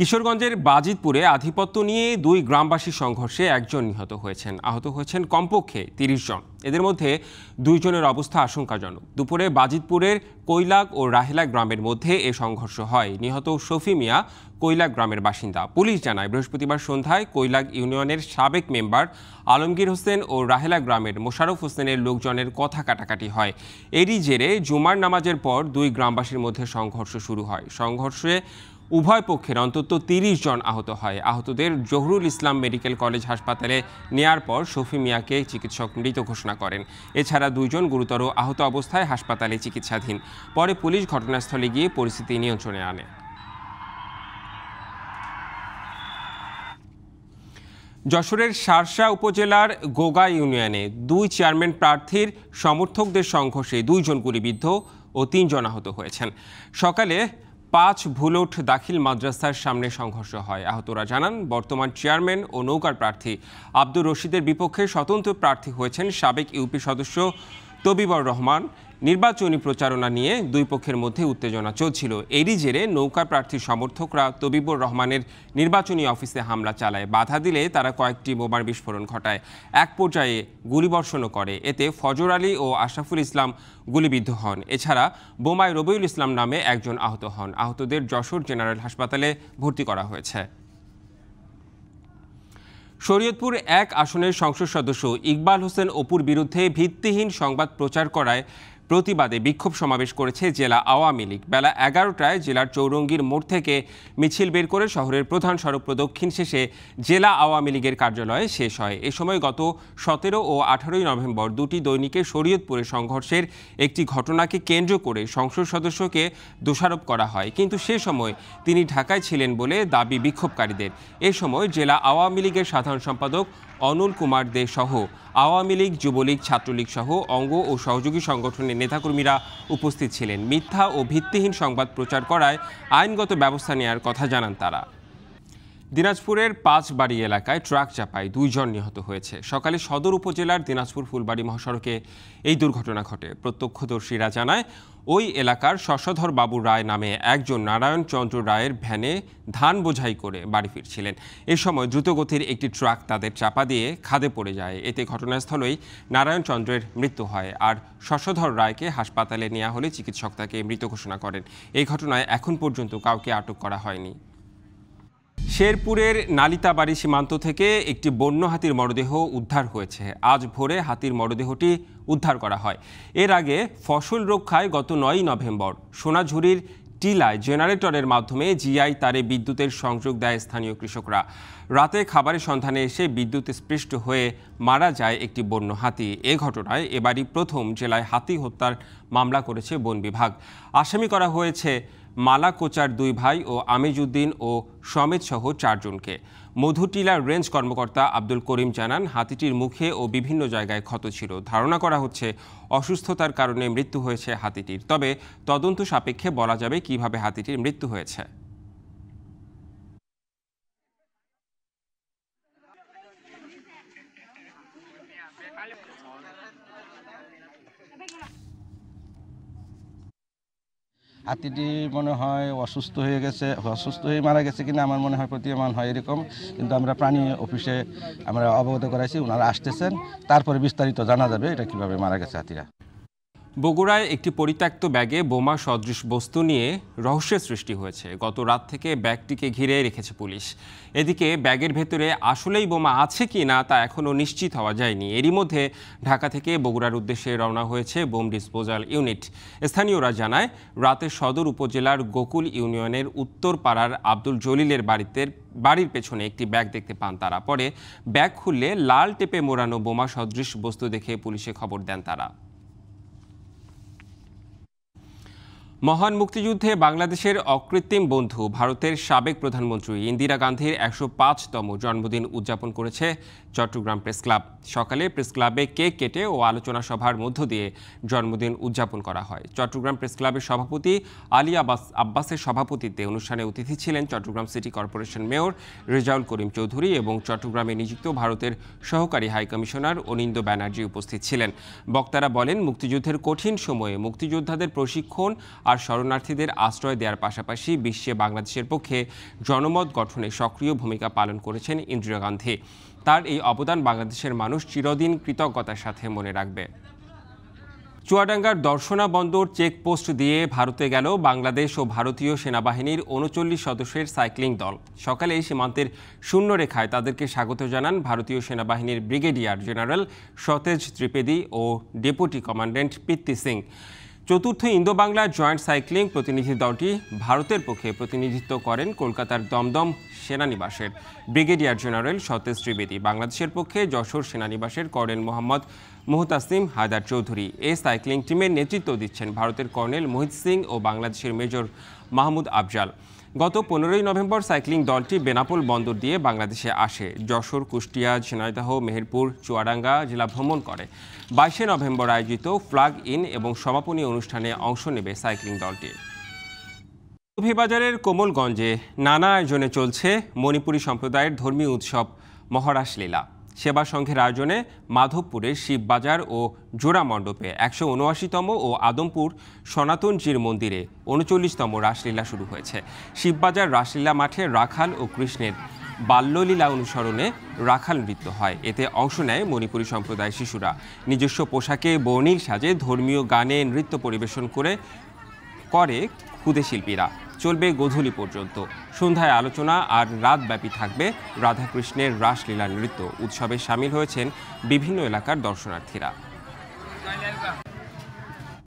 কিশোরগঞ্জের বাজিতপুরে আধিপত্য নিয়ে দুই গ্রামবাসীর সংঘর্ষে একজন নিহত হয়েছেন আহত হয়েছেন কমপক্ষে তিরিশ জন এদের মধ্যে দুইজনের অবস্থা আশঙ্কাজনক দুপুরে বাজিতপুরের কৈলাক ও রাহেলা গ্রামের মধ্যে এ সংঘর্ষ হয় নিহত শফি মিয়া কৈলাক গ্রামের বাসিন্দা পুলিশ জানায় বৃহস্পতিবার সন্ধ্যায় কৈলাক ইউনিয়নের সাবেক মেম্বার আলমগীর হোসেন ও রাহেলা গ্রামের মোশারফ হোসেনের লোকজনের কথা কাটাকাটি হয় এরই জেরে জুমার নামাজের পর দুই গ্রামবাসীর মধ্যে সংঘর্ষ শুরু হয় সংঘর্ষে উভয় পক্ষের অন্তত তিরিশ জন আহত হয় আহতদের জহুরুল ইসলাম মেডিকেল কলেজ হাসপাতালে নেয়ার পর শফি মিয়াকে চিকিৎসক মৃত ঘোষণা করেন এছাড়া দুইজন গুরুতর আহত অবস্থায় হাসপাতালে চিকিৎসাধীন পরে পুলিশ ঘটনাস্থলে গিয়ে পরিস্থিতি নিয়ন্ত্রণে আনে যশোরের সারসা উপজেলার গোগা ইউনিয়নে দুই চেয়ারম্যান প্রার্থীর সমর্থকদের সংঘর্ষে দুইজন গুলিবিদ্ধ ও তিনজন আহত হয়েছেন সকালে পাঁচ ভুলোট দাখিল মাদ্রাসার সামনে সংঘর্ষ হয় আহতরা জানান বর্তমান চেয়ারম্যান ও নৌকার প্রার্থী আব্দুর রশিদের বিপক্ষে স্বতন্ত্র প্রার্থী হয়েছেন সাবেক ইউপি সদস্য তবিবর রহমান নির্বাচনী প্রচারণা নিয়ে দুই পক্ষের মধ্যে উত্তেজনা চলছিল এরই জেরে নৌকা প্রার্থীর সমর্থকরা তবিবুর রহমানের নির্বাচনী অফিসে হামলা চালায় বাধা দিলে তারা কয়েকটি বোমার বিস্ফোরণ ঘটায় এক পর্যায়ে গুলিবর্ষণও করে এতে ফজর আলী ও আশরাফুল ইসলাম গুলিবিদ্ধ হন এছাড়া বোমায় রবিউল ইসলাম নামে একজন আহত হন আহতদের যশোর জেনারেল হাসপাতালে ভর্তি করা হয়েছে শরীয়তপুর এক আসনের সংসদ সদস্য ইকবাল হোসেন অপুর বিরুদ্ধে ভিত্তিহীন সংবাদ প্রচার করায় প্রতিবাদে বিক্ষোভ সমাবেশ করেছে জেলা আওয়ামী লীগ বেলা এগারোটায় জেলার চৌরঙ্গীর মোড় থেকে মিছিল বের করে শহরের প্রধান সড়ক প্রদক্ষিণ শেষে জেলা আওয়ামী লীগের কার্যালয়ে শেষ হয় এ সময় গত সতেরো ও আঠারোই নভেম্বর দুটি দৈনিকের শরীয়তপুরে সংঘর্ষের একটি ঘটনাকে কেন্দ্র করে সংসদ সদস্যকে দোষারোপ করা হয় কিন্তু সে সময় তিনি ঢাকায় ছিলেন বলে দাবি বিক্ষোভকারীদের এ সময় জেলা আওয়ামী লীগের সাধারণ সম্পাদক অনুল কুমার দে সহ আওয়ামী লীগ যুবলীগ ছাত্রলীগ সহ অঙ্গ ও সহযোগী সংগঠনের নেতাকর্মীরা উপস্থিত ছিলেন মিথ্যা ও ভিত্তিহীন সংবাদ প্রচার করায় আইনগত ব্যবস্থা নেওয়ার কথা জানান তারা দিনাজপুরের পাঁচবাড়ি এলাকায় ট্রাক চাপায় দুইজন নিহত হয়েছে সকালে সদর উপজেলার দিনাজপুর ফুলবাড়ি মহাসড়কে এই দুর্ঘটনা ঘটে প্রত্যক্ষদর্শীরা জানায় ওই এলাকার শশধর বাবু রায় নামে একজন নারায়ণ চন্দ্র রায়ের ভ্যানে ধান বোঝাই করে বাড়ি ফিরছিলেন এ সময় দ্রুতগতির একটি ট্রাক তাদের চাপা দিয়ে খাদে পড়ে যায় এতে ঘটনাস্থলেই নারায়ণ চন্দ্রের মৃত্যু হয় আর শশধর রায়কে হাসপাতালে নেওয়া হলে চিকিৎসক তাকে মৃত ঘোষণা করেন এই ঘটনায় এখন পর্যন্ত কাউকে আটক করা হয়নি শেরপুরের নালিতাবাড়ি সীমান্ত থেকে একটি বন্য হাতির মরদেহ উদ্ধার হয়েছে আজ ভোরে হাতির মরদেহটি উদ্ধার করা হয় এর আগে ফসল রক্ষায় গত নয়ই নভেম্বর সোনাঝুরির টিলায় জেনারেটরের মাধ্যমে জিআই তারে বিদ্যুতের সংযোগ দেয় স্থানীয় কৃষকরা রাতে খাবারের সন্ধানে এসে বিদ্যুৎ স্পৃষ্ট হয়ে মারা যায় একটি বন্য হাতি এ ঘটনায় এবারই প্রথম জেলায় হাতি হত্যার মামলা করেছে বন বিভাগ আসামি করা হয়েছে মালা কোচার দুই ভাই ও আমিজউদ্দিন ও সমেত সহ চারজনকে মধুটিলার রেঞ্জ কর্মকর্তা আব্দুল করিম জানান হাতিটির মুখে ও বিভিন্ন জায়গায় ক্ষত ছিল ধারণা করা হচ্ছে অসুস্থতার কারণে মৃত্যু হয়েছে হাতিটির তবে তদন্ত সাপেক্ষে বলা যাবে কিভাবে হাতিটির মৃত্যু হয়েছে হাতিটি মনে হয় অসুস্থ হয়ে গেছে অসুস্থ হয়ে মারা গেছে কিনা আমার মনে হয় প্রতীয়মান হয় এরকম কিন্তু আমরা প্রাণী অফিসে আমরা অবগত করাইছি ওনারা আসতেছেন তারপরে বিস্তারিত জানা যাবে এটা কিভাবে মারা গেছে হাতিরা বগুড়ায় একটি পরিত্যক্ত ব্যাগে বোমা সদৃশ বস্তু নিয়ে রহস্যের সৃষ্টি হয়েছে গত রাত থেকে ব্যাগটিকে ঘিরে রেখেছে পুলিশ এদিকে ব্যাগের ভেতরে আসলেই বোমা আছে কি না তা এখনও নিশ্চিত হওয়া যায়নি এরই মধ্যে ঢাকা থেকে বগুড়ার উদ্দেশ্যে রওনা হয়েছে বোম ডিসপোজাল ইউনিট স্থানীয়রা জানায় রাতে সদর উপজেলার গোকুল ইউনিয়নের উত্তর পাড়ার আব্দুল জলিলের বাড়িতে বাড়ির পেছনে একটি ব্যাগ দেখতে পান তারা পরে ব্যাগ খুললে লাল টেপে মোড়ানো বোমা সদৃশ বস্তু দেখে পুলিশে খবর দেন তারা মহান মুক্তিযুদ্ধে বাংলাদেশের অকৃত্রিম বন্ধু ভারতের সাবেক প্রধানমন্ত্রী ইন্দিরা গান্ধীর একশো পাঁচতম জন্মদিন উদযাপন করেছে চট্টগ্রাম প্রেস ক্লাব সকালে প্রেস ক্লাবে কেক কেটে ও আলোচনা সভার মধ্য দিয়ে জন্মদিন উদযাপন করা হয় চট্টগ্রাম প্রেস ক্লাবের সভাপতি আলী আব্বাস আব্বাসের সভাপতিত্বে অনুষ্ঠানে অতিথি ছিলেন Chittagong city corporation mayor Rezaul Karim Chowdhury এবং চট্টগ্রামে নিযুক্ত ভারতের সহকারী হাইকমিশনার অনিন্দ ব্যানার্জি উপস্থিত ছিলেন বক্তারা বলেন মুক্তিযুদ্ধের কঠিন সময়ে মুক্তিযোদ্ধাদের প্রশিক্ষণ আর শরণার্থীদের আশ্রয় দেওয়ার পাশাপাশি বিশ্বে বাংলাদেশের পক্ষে জনমত গঠনে সক্রিয় ভূমিকা পালন করেছেন ইন্দিরা গান্ধী তার এই অবদান বাংলাদেশের মানুষ চিরদিন কৃতজ্ঞতার সাথে মনে রাখবে চুয়াডাঙ্গার দর্শনা বন্দর চেকপোস্ট দিয়ে ভারতে গেল বাংলাদেশ ও ভারতীয় সেনাবাহিনীর উনচল্লিশ সদস্যের সাইক্লিং দল সকালে সীমান্তের শূন্যরেখায় তাদেরকে স্বাগত জানান ভারতীয় সেনাবাহিনীর ব্রিগেডিয়ার জেনারেল সতেজ ত্রিপেদী ও ডেপুটি কমান্ড্যান্ট পিত্তি সিং চতুর্থ ইন্দো বাংলা জয়েন্ট সাইক্লিং প্রতিনিধি দলটি ভারতের পক্ষে প্রতিনিধিত্ব করেন কলকাতার দমদম সেনানিবাসের ব্রিগেডিয়ার জেনারেল সতেজ ত্রিবেদী বাংলাদেশের পক্ষে যশোর সেনানিবাসের কর্নেল মোহাম্মদ মোহতাসিম হায়দার চৌধুরী এই সাইক্লিং টিমের নেতৃত্ব দিচ্ছেন ভারতের কর্নেল মোহিত সিং ও বাংলাদেশের মেজর মাহমুদ আফজাল গত পনেরোই নভেম্বর সাইক্লিং দলটি বেনাপোল বন্দর দিয়ে বাংলাদেশে আসে যশোর কুষ্টিয়া ঝিনাইদহ মেহেরপুর চুয়াডাঙ্গা জেলা ভ্রমণ করে বাইশে নভেম্বর আয়োজিত ফ্লাগ ইন এবং সমাপনী অনুষ্ঠানে অংশ নেবে সাইক্লিং দলটি মৌলভীবাজারের কোমলগঞ্জে নানা আয়োজনে চলছে মণিপুরী সম্প্রদায়ের ধর্মীয় উৎসব মহারাশ লীলা সেবা সংঘের আয়োজনে মাধবপুরের শিববাজার ও জোড়া মণ্ডপে একশো উনআশিতম ও আদমপুর সনাতনজির মন্দিরে উনচল্লিশতম রাসলীলা শুরু হয়েছে শিববাজার রাসলীলা মাঠে রাখাল ও কৃষ্ণের বাল্যলীলা অনুসরণে রাখাল নৃত্য হয় এতে অংশ নেয় মণিপুরী সম্প্রদায়ের শিশুরা নিজস্ব পোশাকে বর্ণিল সাজে ধর্মীয় গানে নৃত্য পরিবেশন করে করে ক্ষুদে শিল্পীরা চলবে গোধূলি পর্যন্ত সন্ধ্যায় আলোচনা আর রাতব্যাপী থাকবে রাধাকৃষ্ণের রাসলীলা নৃত্য উৎসবে সামিল হয়েছেন বিভিন্ন এলাকার দর্শনার্থীরা